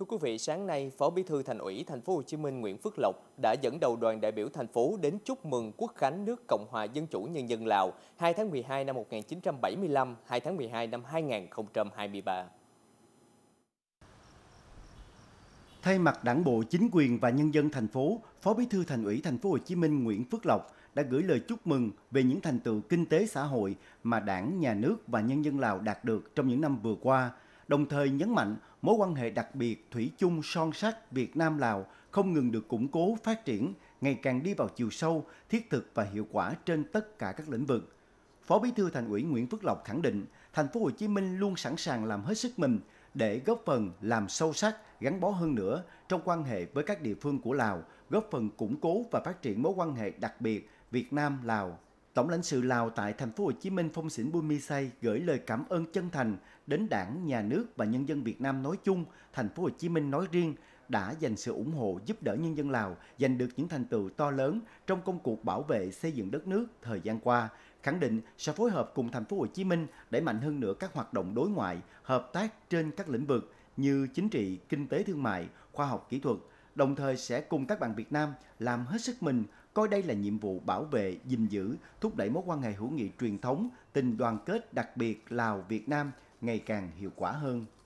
Thưa quý vị, sáng nay, Phó Bí thư Thành ủy Thành phố Hồ Chí Minh Nguyễn Phước Lộc đã dẫn đầu đoàn đại biểu thành phố đến chúc mừng Quốc khánh nước Cộng hòa Dân chủ Nhân dân Lào 2 tháng 12 năm 1975, 2 tháng 12 năm 2023. Thay mặt Đảng bộ, chính quyền và nhân dân thành phố, Phó Bí thư Thành ủy Thành phố Hồ Chí Minh Nguyễn Phước Lộc đã gửi lời chúc mừng về những thành tựu kinh tế xã hội mà Đảng, nhà nước và nhân dân Lào đạt được trong những năm vừa qua – đồng thời nhấn mạnh mối quan hệ đặc biệt thủy chung son sắt Việt Nam-Lào không ngừng được củng cố phát triển, ngày càng đi vào chiều sâu, thiết thực và hiệu quả trên tất cả các lĩnh vực. Phó Bí thư Thành ủy Nguyễn Phước Lộc khẳng định, thành phố Hồ Chí Minh luôn sẵn sàng làm hết sức mình để góp phần làm sâu sắc, gắn bó hơn nữa trong quan hệ với các địa phương của Lào, góp phần củng cố và phát triển mối quan hệ đặc biệt Việt Nam Lào Tổng lãnh sự Lào tại thành phố Hồ Chí Minh Phong Sĩn Bun Say gửi lời cảm ơn chân thành đến Đảng, Nhà nước và nhân dân Việt Nam nói chung, thành phố Hồ Chí Minh nói riêng đã dành sự ủng hộ giúp đỡ nhân dân Lào giành được những thành tựu to lớn trong công cuộc bảo vệ xây dựng đất nước thời gian qua, khẳng định sẽ phối hợp cùng thành phố Hồ Chí Minh đẩy mạnh hơn nữa các hoạt động đối ngoại, hợp tác trên các lĩnh vực như chính trị, kinh tế thương mại, khoa học kỹ thuật đồng thời sẽ cùng các bạn Việt Nam làm hết sức mình coi đây là nhiệm vụ bảo vệ, gìn giữ, thúc đẩy mối quan hệ hữu nghị truyền thống, tình đoàn kết đặc biệt Lào-Việt Nam ngày càng hiệu quả hơn.